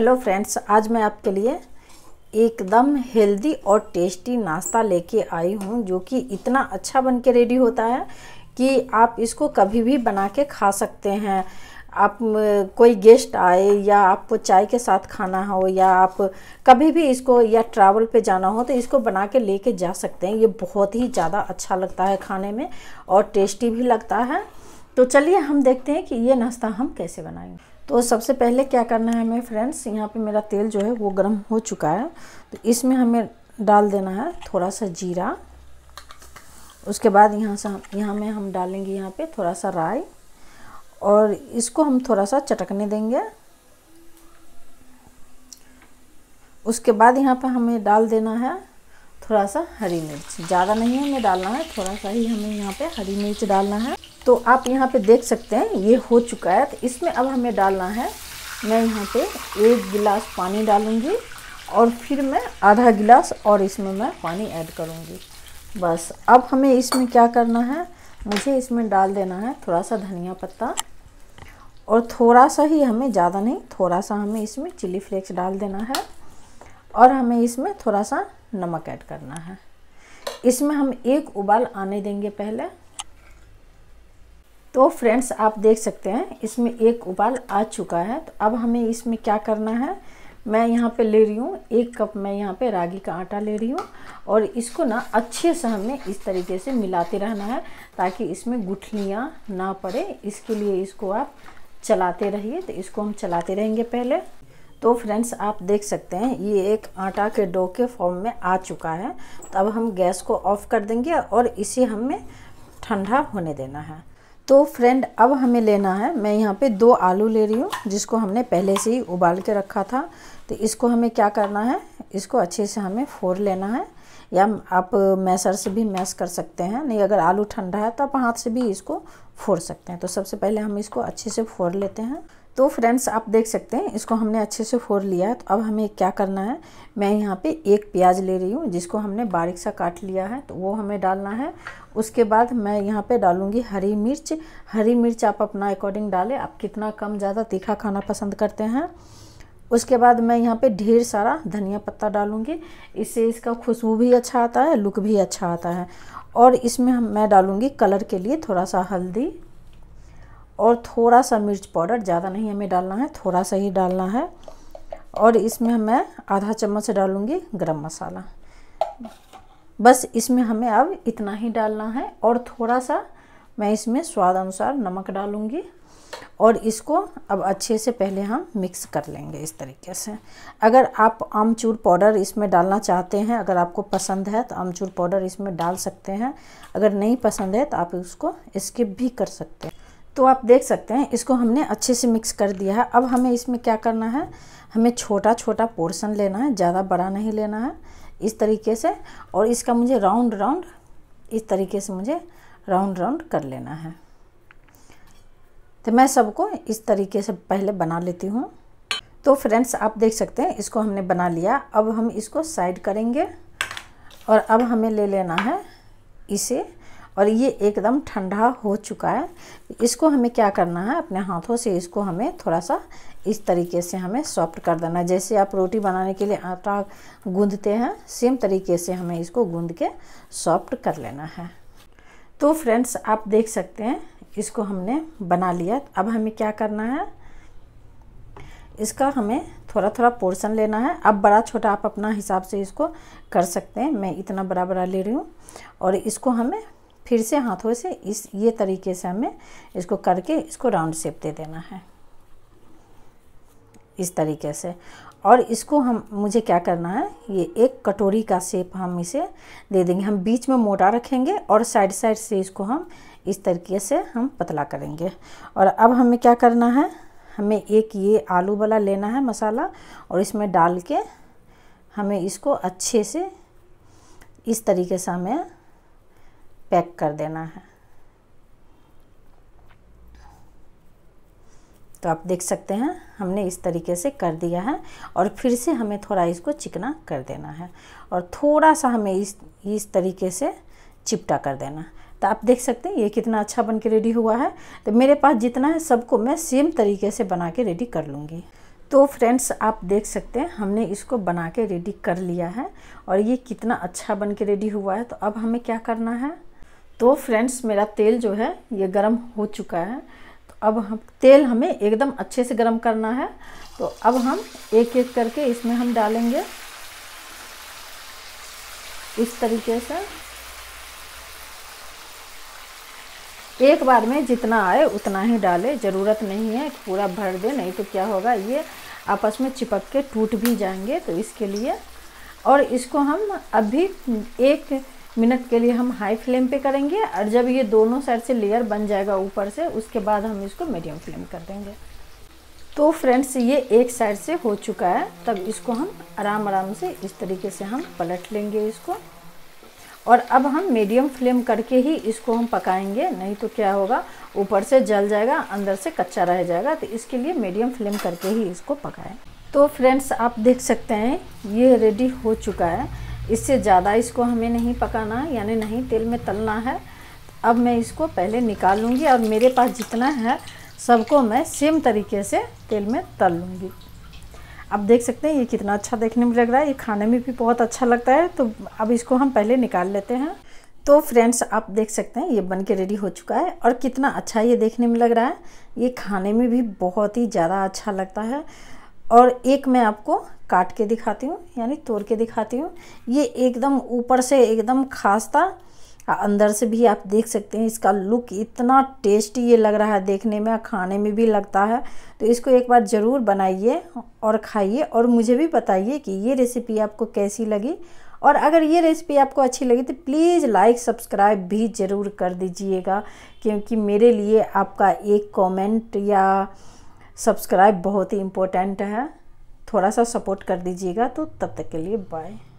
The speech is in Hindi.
हेलो फ्रेंड्स आज मैं आपके लिए एकदम हेल्दी और टेस्टी नाश्ता लेके आई हूँ जो कि इतना अच्छा बन के रेडी होता है कि आप इसको कभी भी बना के खा सकते हैं आप कोई गेस्ट आए या आपको चाय के साथ खाना हो या आप कभी भी इसको या ट्रैवल पे जाना हो तो इसको बना के लेके जा सकते हैं ये बहुत ही ज़्यादा अच्छा लगता है खाने में और टेस्टी भी लगता है तो चलिए हम देखते हैं कि ये नाश्ता हम कैसे बनाएंगे तो सबसे पहले क्या करना है हमें फ्रेंड्स यहाँ पे मेरा तेल जो है वो गर्म हो चुका है तो इसमें हमें डाल देना है थोड़ा सा जीरा उसके बाद यहाँ से हम यहाँ में हम डालेंगे यहाँ पे थोड़ा सा राई और इसको हम थोड़ा सा चटकने देंगे उसके बाद यहाँ पे हमें डाल देना है थोड़ा सा हरी मिर्च ज़्यादा नहीं हमें डालना है थोड़ा सा ही हमें यहाँ पे हरी मिर्च डालना है तो आप यहाँ पे देख सकते हैं ये हो चुका है तो इसमें अब हमें डालना है मैं यहाँ पे एक गिलास पानी डालूँगी और फिर मैं आधा गिलास और इसमें मैं पानी ऐड करूँगी बस अब हमें इसमें क्या करना है मुझे इसमें डाल देना है थोड़ा सा धनिया पत्ता और थोड़ा सा ही हमें ज़्यादा नहीं थोड़ा सा हमें इसमें चिली फ्लेक्स डाल देना है और हमें इसमें थोड़ा सा नमक ऐड करना है इसमें हम एक उबाल आने देंगे पहले तो फ्रेंड्स आप देख सकते हैं इसमें एक उबाल आ चुका है तो अब हमें इसमें क्या करना है मैं यहाँ पे ले रही हूँ एक कप मैं यहाँ पे रागी का आटा ले रही हूँ और इसको ना अच्छे से हमें इस तरीके से मिलाते रहना है ताकि इसमें गुठलियाँ ना पड़े इसके लिए इसको आप चलाते रहिए तो इसको हम चलाते रहेंगे पहले तो फ्रेंड्स आप देख सकते हैं ये एक आटा के डो के फॉर्म में आ चुका है तो अब हम गैस को ऑफ कर देंगे और इसे हमें ठंडा होने देना है तो फ्रेंड अब हमें लेना है मैं यहाँ पे दो आलू ले रही हूँ जिसको हमने पहले से ही उबाल के रखा था तो इसको हमें क्या करना है इसको अच्छे से हमें फोर लेना है या आप मैसर से भी मैस कर सकते हैं नहीं अगर आलू ठंडा है तो आप हाथ से भी इसको फोड़ सकते हैं तो सबसे पहले हम इसको अच्छे से फोड़ लेते हैं तो फ्रेंड्स आप देख सकते हैं इसको हमने अच्छे से फोड़ लिया है तो अब हमें क्या करना है मैं यहाँ पे एक प्याज ले रही हूँ जिसको हमने बारीक सा काट लिया है तो वो हमें डालना है उसके बाद मैं यहाँ पे डालूँगी हरी मिर्च हरी मिर्च आप अपना अकॉर्डिंग डालें आप कितना कम ज़्यादा तीखा खाना पसंद करते हैं उसके बाद मैं यहाँ पे ढेर सारा धनिया पत्ता डालूँगी इससे इसका खुशबू भी अच्छा आता है लुक भी अच्छा आता है और इसमें मैं डालूँगी कलर के लिए थोड़ा सा हल्दी और थोड़ा सा मिर्च पाउडर ज़्यादा नहीं हमें डालना है थोड़ा सा ही डालना है और इसमें मैं आधा चम्मच डालूँगी गरम मसाला बस इसमें हमें अब इतना ही डालना है और थोड़ा सा मैं इसमें स्वाद अनुसार नमक डालूँगी और इसको अब अच्छे से पहले हम मिक्स कर लेंगे इस तरीके से अगर आप आमचूर पाउडर इसमें डालना चाहते हैं अगर आपको पसंद है तो आमचूर पाउडर इसमें डाल सकते हैं अगर नहीं पसंद है तो आप उसको स्किप भी कर सकते हैं तो आप देख सकते हैं इसको हमने अच्छे से मिक्स कर दिया है अब हमें इसमें क्या करना है हमें छोटा छोटा पोर्सन लेना है ज़्यादा बड़ा नहीं लेना है इस तरीके से और इसका मुझे राउंड राउंड इस तरीके से मुझे राउंड राउंड कर लेना है तो मैं सबको इस तरीके से पहले बना लेती हूँ तो फ्रेंड्स आप देख सकते हैं इसको हमने बना लिया अब हम इसको साइड करेंगे और अब हमें ले लेना है इसे और ये एकदम ठंडा हो चुका है इसको हमें क्या करना है अपने हाथों से इसको हमें थोड़ा सा इस तरीके से हमें सॉफ्ट कर देना है जैसे आप रोटी बनाने के लिए आटा गूँधते हैं सेम तरीके से हमें इसको गूँध के सॉफ्ट कर लेना है तो फ्रेंड्स आप देख सकते हैं इसको हमने बना लिया अब हमें क्या करना है इसका हमें थोड़ा थोड़ा पोर्शन लेना है अब बड़ा छोटा आप अपना हिसाब से इसको कर सकते हैं मैं इतना बड़ा बड़ा ले रही हूँ और इसको हमें फिर से हाथों से इस ये तरीके से हमें इसको करके इसको राउंड शेप दे देना है इस तरीके से और इसको हम मुझे क्या करना है ये एक कटोरी का शेप हम इसे दे देंगे हम बीच में मोटा रखेंगे और साइड साइड से इसको हम इस तरीके से हम पतला करेंगे और अब हमें क्या करना है हमें एक ये आलू वाला लेना है मसाला और इसमें डाल के हमें इसको अच्छे से इस तरीके से हमें पैक कर देना है तो आप देख सकते हैं हमने इस तरीके से कर दिया है और फिर से हमें थोड़ा इसको चिकना कर देना है और थोड़ा सा हमें इस इस तरीके से चिपटा कर देना तो आप देख सकते हैं ये कितना अच्छा बन के रेडी हुआ है तो मेरे पास जितना है सबको मैं सेम तरीके से बना के रेडी कर लूँगी तो फ्रेंड्स आप देख सकते हैं हमने इसको बना के रेडी कर लिया है और ये कितना अच्छा बन के रेडी हुआ है तो अब हमें क्या करना है तो फ्रेंड्स मेरा तेल जो है ये गर्म हो चुका है तो अब हम तेल हमें एकदम अच्छे से गर्म करना है तो अब हम एक एक करके इसमें हम डालेंगे इस तरीके से एक बार में जितना आए उतना ही डालें ज़रूरत नहीं है पूरा भर दे नहीं तो क्या होगा ये आपस में चिपक के टूट भी जाएंगे तो इसके लिए और इसको हम अभी एक मिनट के लिए हम हाई फ्लेम पे करेंगे और जब ये दोनों साइड से लेयर बन जाएगा ऊपर से उसके बाद हम इसको मीडियम फ्लेम कर देंगे तो फ्रेंड्स ये एक साइड से हो चुका है तब इसको हम आराम आराम से इस तरीके से हम पलट लेंगे इसको और अब हम मीडियम फ्लेम करके ही इसको हम पकाएंगे नहीं तो क्या होगा ऊपर से जल जाएगा अंदर से कच्चा रह जाएगा तो इसके लिए मीडियम फ्लेम करके ही इसको पकाएं तो फ्रेंड्स आप देख सकते हैं ये रेडी हो चुका है इससे ज़्यादा इसको हमें नहीं पकाना यानी नहीं तेल में तलना है अब मैं इसको पहले निकाल लूँगी और मेरे पास जितना है सबको मैं सेम तरीके से तेल में तल लूँगी आप देख सकते हैं ये कितना अच्छा देखने में लग रहा है ये खाने में भी बहुत अच्छा लगता है तो अब इसको हम पहले निकाल लेते हैं तो फ्रेंड्स आप देख सकते हैं ये बन के रेडी हो चुका है और कितना अच्छा ये देखने में लग रहा है ये खाने में भी बहुत ही ज़्यादा अच्छा लगता है और एक मैं आपको काट के दिखाती हूँ यानी तोड़ के दिखाती हूँ ये एकदम ऊपर से एकदम खास था अंदर से भी आप देख सकते हैं इसका लुक इतना टेस्टी ये लग रहा है देखने में खाने में भी लगता है तो इसको एक बार ज़रूर बनाइए और खाइए और मुझे भी बताइए कि ये रेसिपी आपको कैसी लगी और अगर ये रेसिपी आपको अच्छी लगी तो प्लीज़ लाइक सब्सक्राइब भी ज़रूर कर दीजिएगा क्योंकि मेरे लिए आपका एक कॉमेंट या सब्सक्राइब बहुत ही इम्पोर्टेंट है थोड़ा सा सपोर्ट कर दीजिएगा तो तब तक के लिए बाय